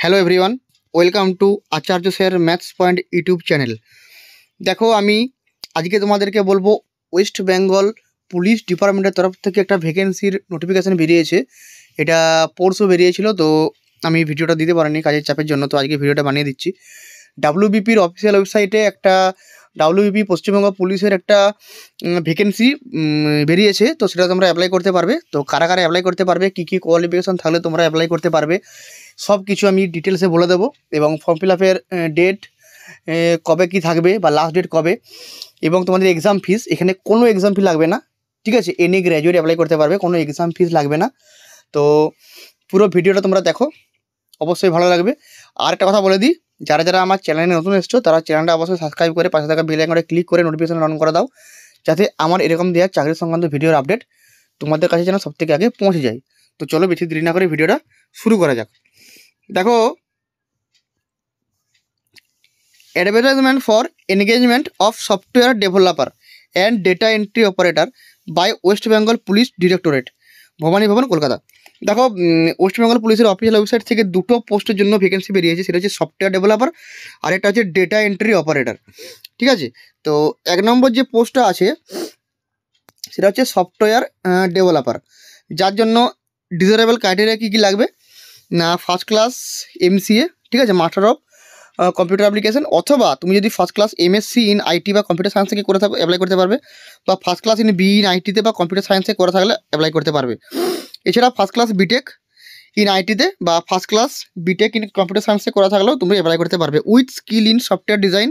hello everyone welcome to Acharya sir maths point YouTube channel দেখো আমি আজকে তোমাদেরকে বলবো ওয়েস্ট বেঙ্গল পুলিশ ডিপার্টমেন্টের তরফ থেকে একটা ভ্যাকেন্সির নোটিফিকেশান বেরিয়েছে এটা পরশু বেরিয়েছিল তো আমি ভিডিওটা দিতে পারিনি কাজের চাপের জন্য তো আজকে ভিডিওটা বানিয়ে দিচ্ছি ডাব্লিউবিপির অফিসিয়াল ওয়েবসাইটে একটা ডাব্লিউবিপি পশ্চিমবঙ্গ পুলিশের একটা ভ্যাকেন্সি বেরিয়েছে তো সেটা তোমরা অ্যাপ্লাই করতে পারবে তো কারা কারা অ্যাপ্লাই করতে পারবে কী কী কোয়ালিফিকেশান থাকলে তোমরা অ্যাপ্লাই করতে পারবে সব কিছু আমি ডিটেলসে বলে দেবো এবং ফর্ম ফিল আপের ডেট কবে কি থাকবে বা লাস্ট ডেট কবে এবং তোমাদের এক্সাম ফিস এখানে কোনো এক্সাম ফি লাগবে না ঠিক আছে এনে গ্র্যাজুয়েট অ্যাপ্লাই করতে পারবে কোনো এক্সাম ফিস লাগবে না তো পুরো ভিডিওটা তোমরা দেখো অবশ্যই ভালো লাগবে আর একটা কথা বলে দিই যারা যারা আমার চ্যানেলে নতুন এসছো তারা চ্যানেলটা অবশ্যই সাবস্ক্রাইব করে পাশে থাকা বেল আইকনে ক্লিক করে নোটিফিকেশন অন করে দাও যাতে আমার এরকম দেওয়া চাকরি সংক্রান্ত ভিডিওর আপডেট তোমাদের কাছে যেন সবথেকে আগে পৌঁছে যায় তো চলো বেশি দেরি না করে ভিডিওটা শুরু করা যাক দেখো advertisement for engagement of software developer and data entry operator by West Bengal police directorate Bhabani Bhavan Kolkata দেখো ওয়েস্ট বেঙ্গল পুলিশের অফিসিয়াল ওয়েবসাইট থেকে দুটো পোস্টের জন্য ভ্যাকেন্সি বেরিয়েছে সেটা হচ্ছে সফটওয়্যার ডেভেলপার আর একটা হচ্ছে ডেটা এন্ট্রি অপারেটর ঠিক আছে তো এক নম্বর যে পোস্টটা আছে সেটা হচ্ছে সফটওয়্যার ডেভেলপার যার জন্য ডিজারেবল ক্রাইটেরিয়া কী কী লাগবে না ফার্স্ট ক্লাস এমসিএ ঠিক আছে মাস্টার অফ কম্পিউটার অ্যাপ্লিকেশন অথবা তুমি যদি first class MSc in IT বা কম্পিউটার সায়েন্স থেকে করে থাকো অ্যাপ্লাই করতে পারবে বা first class in B in আইটিতে বা কম্পিউটার সায়েন্সে করে থাকলে অ্যাপ্লাই করতে পারবে এছাড়া ফার্স্ট ক্লাস বিটেক ইন আইটিতে বা first class BTech in computer সায়েন্সে করা থাকলেও তুমি অ্যাপ্লাই করতে পারবে with skill in software design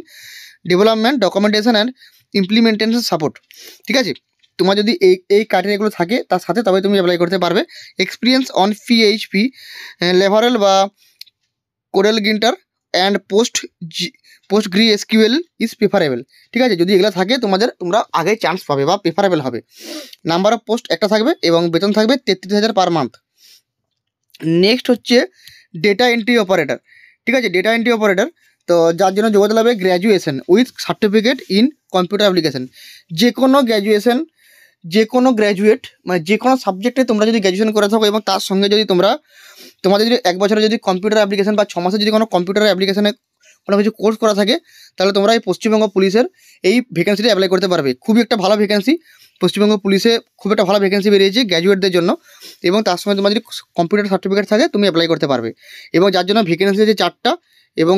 development documentation and implementation support ঠিক আছে তোমার যদি এই এই ক্রাইটেরিয়াগুলো থাকে তার সাথে তবে তুমি অ্যাপ্লাই করতে পারবে experience on PHP Laravel or CodeIgniter and post PostgreSQL is preferable ঠিক আছে যদি এগুলো থাকে তোমাদের তোমরা আগে চান্স পাবে বা প্রেফারেবেল হবে নাম্বার অফ পোস্ট একটা থাকবে এবং বেতন থাকবে তেত্রিশ হাজার পার মান্থ নেক্সট হচ্ছে ডেটা এন্ট্রি অপারেটর ঠিক আছে ডেটা এন্ট্রি অপারেটর তো যার জন্য যোগাযোগ লাগবে graduation with certificate in computer application যে কোনো গ্র্যাজুয়েশন যে কোনো গ্র্যাজুয়েট মানে যে কোনো সাবজেক্টে তোমরা যদি গ্র্যাজুয়েশন করে থাকো এবং তার সঙ্গে যদি তোমরা তোমাদের যদি এক বছরে যদি কম্পিউটার অ্যাপ্লিকেশন বা ছ মাসে যদি কোনো কম্পিউটার অ্যাপ্লিকেশনে কোনো কিছু কোর্স করা থাকে তাহলে তোমরা এই পশ্চিমবঙ্গ পুলিশের এই ভ্যাকেন্সিটি অ্যাপ্লাই করতে পারবে খুবই একটা ভালো ভ্যাকেন্সি পশ্চিমবঙ্গ পুলিশে খুব একটা ভালো ভ্যাকেন্সি বেরিয়েছে গ্র্যাজুয়েটদের জন্য এবং তার সঙ্গে তোমার যদি কম্পিউটার সার্টিফিকেট থাকে তুমি অ্যাপ্লাই করতে পারবে এবং যার জন্য ভ্যাকেন্সি আছে চারটা এবং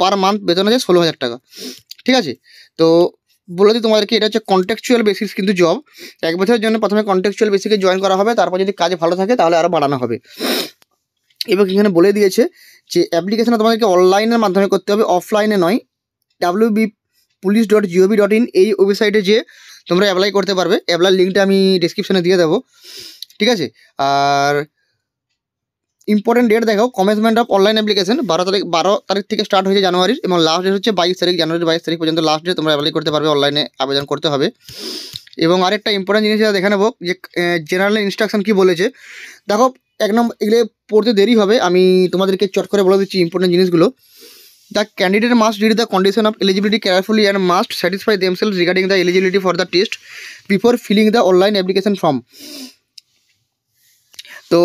পার মান্থ বেতন আছে ষোলো হাজার টাকা ঠিক আছে তো বলে দিই তোমাদেরকে এটা হচ্ছে কন্টেকচুয়াল বেসিস কিন্তু জব এক বছরের জন্য প্রথমে কন্ট্যাকচুয়াল বেসিসে জয়েন করা হবে তারপর যদি কাজ ভালো থাকে তাহলে আরও বাড়ানো হবে এবং এখানে বলে দিয়েছে যে অ্যাপ্লিকেশন তোমাদেরকে অনলাইনের মাধ্যমে করতে হবে অফলাইনে নয় W B police dot gov dot in এই ওয়েবসাইটে যে তোমরা অ্যাপ্লাই করতে পারবে অ্যাপ্লাই লিঙ্কটা আমি ডিসক্রিপশানে দিয়ে দেবো ঠিক আছে আর ইম্পর্টেন্ট ডেট দেখো কমেন্সমেন্ট অফ অনলাইন অ্যাপ্লিকেশন বারো তারিখ বারো তারিখ থেকে স্টার্ট হয়েছে জানুয়ারির এবং লাস্ট ডেট হচ্ছে বাইশ তারিখ জানুয়ারির বাইশ তারিখ পর্যন্ত লাস্ট ডেট তোমরা অ্যাপ্লাই করতে পারবে অনলাইনে আবেদন করতে হবে এবং আরেকটা ইম্পর্টেন্ট জিনিস দেখে নেবো যে জেনারেল ইনস্ট্রাকশন কী বলেছে দেখো এক নম্বর এগুলো পড়তে দেরি হবে আমি তোমাদেরকে চট করে বলে দিচ্ছি ইম্পর্টেন্ট জিনিসগুলো the candidate must read the condition of eligibility carefully and must satisfy themselves regarding the eligibility for the test before filling the online application form তো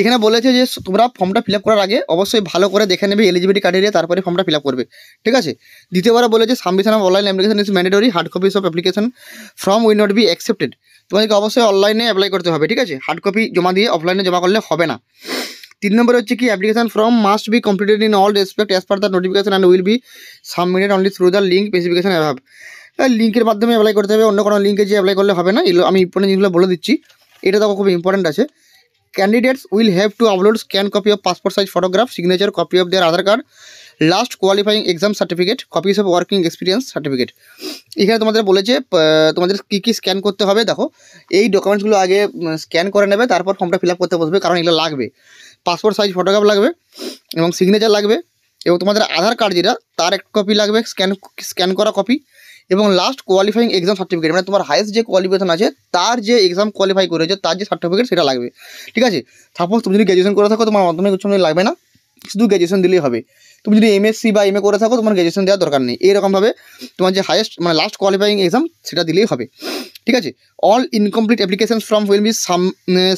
এখানে বলেছে যে তোমরা ফর্মটা ফিল করার আগে অবশ্যই ভালো করে দেখে নেবে এলিজিবিলিটি ক্রাইটেরিয়া তারপরে ফর্মটা ফিল করবে ঠিক আছে দ্বিতীয়বার বলেছে submission of online application is mandatory hard copies of application form will not be accepted তোমাদেরকে অবশ্যই অনলাইনে অ্যাপ্লাই করতে হবে ঠিক আছে হার্ড কপি জমা দিয়ে অফলাইনে জমা করলে হবে না তিন নম্বর হচ্ছে কি application form must be completed in all respect as per the notification and will be submitted only through the link specification above লিঙ্কের মাধ্যমে অ্যাপ্লাই করতে হবে অন্য কোনো লিঙ্কে যে অ্যাপ্লাই করলে হবে না এগুলো আমি ইম্পর্টেন্ট জিনিসগুলো বলে দিচ্ছি এটা তো খুব ইম্পর্টেন্ট আছে candidates will have to upload scan copy of passport size photograph signature copy of their Aadhaar card last qualifying exam certificate copies of working experience certificate এখানে তোমাদের বলেছে তোমাদের কী কী স্ক্যান করতে হবে দেখো এই ডকুমেন্টসগুলো আগে স্ক্যান করে নেবে তারপর ফর্মটা ফিল করতে বসবে কারণ এগুলো লাগবে পাসপোর্ট সাইজ ফটোগ্রাফ লাগবে এবং সিগনেচার লাগবে এবং তোমাদের আধার কার্ড যেটা তার একটা কপি লাগবে স্ক্যান স্ক্যান করা কপি এবং লাস্ট কোয়ালিফাইং এক্সাম সার্টিফিকেট মানে তোমার হায়েস্ট যে কোয়ালিফিকেশন আছে তার যে এক্সাম কোয়ালিফাই করেছে তার যে সার্টিফিকেট সেটা লাগবে ঠিক আছে সাপোজ তুমি যদি গ্র্যাজুয়েশন করে থাকো তোমার মাধ্যমিক উচ্চমাধ্যমিক লাগবে না শুধু গ্র্যাজুয়েশন দিলেই হবে তুমি যদি এমএসসি বা এমএ করে থাকো তোমার গ্রাজুয়েশন দেওয়ার দরকার নেই এরকমভাবে তোমার যে হায়েস্ট মানে লাস্ট কোয়ালিফাইং এক্সাম সেটা দিলেই হবে ঠিক আছে all incomplete application form will be sum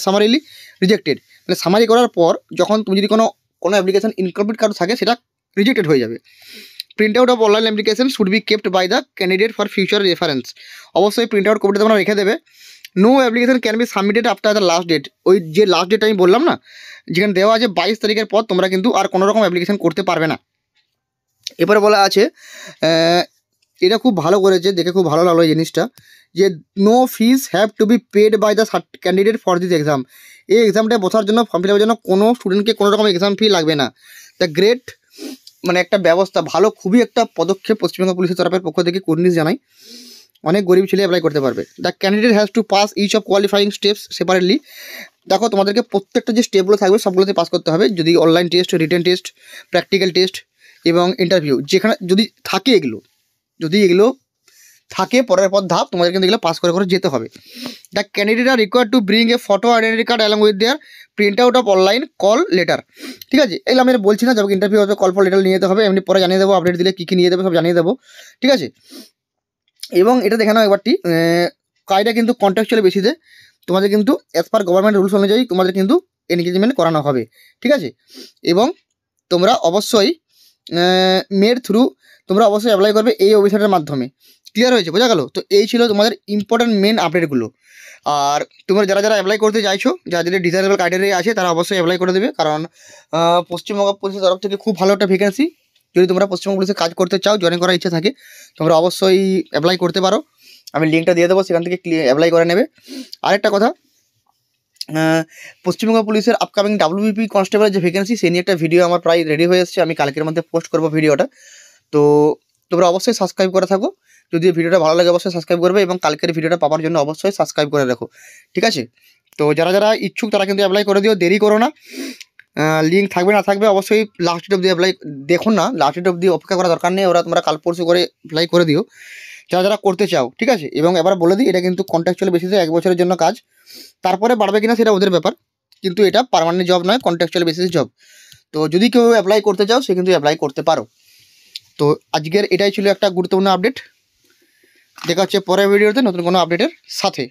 summarily rejected মানে সামারি মানে করার পর যখন তুমি যদি কোনো কোনো অ্যাপ্লিকেশন ইনকমপ্লিট কারো থাকে সেটা রিজেক্টেড হয়ে যাবে print out of online application should be kept by the candidate for future reference অবশ্যই প্রিন্ট আউট কপিটা তোমরা রেখে দেবে no application can be submitted after the last date ওই যে লাস্ট ডেট আমি বললাম না যেখানে দেওয়া আছে বাইশ তারিখের পর তোমরা কিন্তু আর কোনো রকম অ্যাপ্লিকেশন করতে পারবে না এরপরে বলা আছে এটা খুব ভালো করেছে দেখে খুব ভালো লাগলো এই জিনিসটা যে no fees have to be paid by the candidate for this exam এই এক্সামটা বসার জন্য ফর্ম ফিল জন্য কোনো স্টুডেন্টকে কোনো রকম এক্সাম ফি লাগবে না দ্য গ্রেট মানে একটা ব্যবস্থা ভালো খুবই একটা পদক্ষেপ পশ্চিমবঙ্গ পুলিশের তরফের পক্ষ থেকে কুর্নিশ জানাই অনেক গরিব ছেলে অ্যাপ্লাই করতে পারবে the candidate has to pass each of qualifying steps separately দেখো তোমাদেরকে প্রত্যেকটা যে স্টেপগুলো থাকবে সবগুলোতে পাস করতে হবে যদি online test written test practical test এবং ইন্টারভিউ যেখানে যদি থাকে এগুলো যদি এগুলো থাকে পরের পর ধাপ তোমাদের কিন্তু এগুলো পাস করে করে যেতে হবে the candidate are require to bring a photo identity card along with their print out of online call letter ঠিক আছে এগুলো আমি বলছি না যাবো ইন্টারভিউ হবে কল ফল লেটার নিয়ে যেতে হবে এমনি পরে জানিয়ে দেবো আপডেট দিলে কী কী নিয়ে দেবে সব জানিয়ে দেবো ঠিক আছে এবং এটা দেখে নাও একবারটি কাজটা কিন্তু বেশি দেয় তোমাদের কিন্তু অ্যাজ পার গভর্নমেন্ট রুলস অনুযায়ী তোমাদের কিন্তু এনগেজমেন্ট করানো হবে ঠিক আছে এবং তোমরা অবশ্যই মেয়ের থ্রু তোমরা অবশ্যই অ্যাপ্লাই করবে এই ওয়েবসাইটের মাধ্যমে ক্লিয়ার হয়েছে বোঝা গেল তো এই ছিল তোমাদের ইম্পর্ট্যান্ট মেন আপডেটগুলো আর তোমরা যারা যারা অ্যাপ্লাই করতে চাইছো যাদের ডিজাইনেবল ক্রাইটেরিয়া আছে তারা অবশ্যই অ্যাপ্লাই করে দেবে কারণ পশ্চিমবঙ্গ পুলিশের তরফ থেকে খুব ভালো একটা ভ্যাকেন্সি যদি তোমরা পশ্চিমবঙ্গ পুলিশে কাজ করতে চাও জয়েন করার ইচ্ছা থাকে তোমরা অবশ্যই অ্যাপ্লাই করতে পারো আমি লিঙ্কটা দিয়ে দেবো সেখান থেকে অ্যাপ্লাই করে নেবে আরেকটা কথা পশ্চিমবঙ্গ পুলিশের আপকামিং ডাব্লিউবিপি কনস্টেবলের যে ভ্যাকেন্সি সে নিয়ে একটা ভিডিও আমার প্রায় রেডি হয়ে এসেছে আমি কালকের মধ্যে পোস্ট করবো ভিডিওটা তো তোমরা অবশ্যই সাবস্ক্রাইব করে থাকো যদি ভিডিওটা ভালো লাগে অবশ্যই সাবস্ক্রাইব করবে এবং কালকের ভিডিওটা পাওয়ার জন্য অবশ্যই সাবস্ক্রাইব করে রাখো ঠিক আছে তো যারা যারা ইচ্ছুক তারা কিন্তু অ্যাপ্লাই করে দিও দেরি করো না লিঙ্ক থাকবে না থাকবে অবশ্যই লাস্ট ডেট অবধি অ্যাপ্লাই দেখুন না লাস্ট ডেট অবধি অপেক্ষা করা দরকার নেই ওরা তোমরা কাল পরশু করে অ্যাপ্লাই করে দিও যারা যারা করতে চাও ঠিক আছে এবং এবার বলে দিই এটা কিন্তু কন্ট্রাকচুয়াল বেসিসে এক বছরের জন্য কাজ তারপরে বাড়বে কিনা সেটা ওদের ব্যাপার কিন্তু এটা পারমানেন্ট জব নয় কন্ট্রাকচুয়াল বেসিস জব তো যদি কেউ অ্যাপ্লাই করতে চাও সে কিন্তু অ্যাপ্লাই করতে পারো তো আজকের এটাই ছিল একটা গুরুত্বপূর্ণ আপডেট দেখা হচ্ছে পরের ভিডিওতে নতুন কোনো আপডেটের সাথে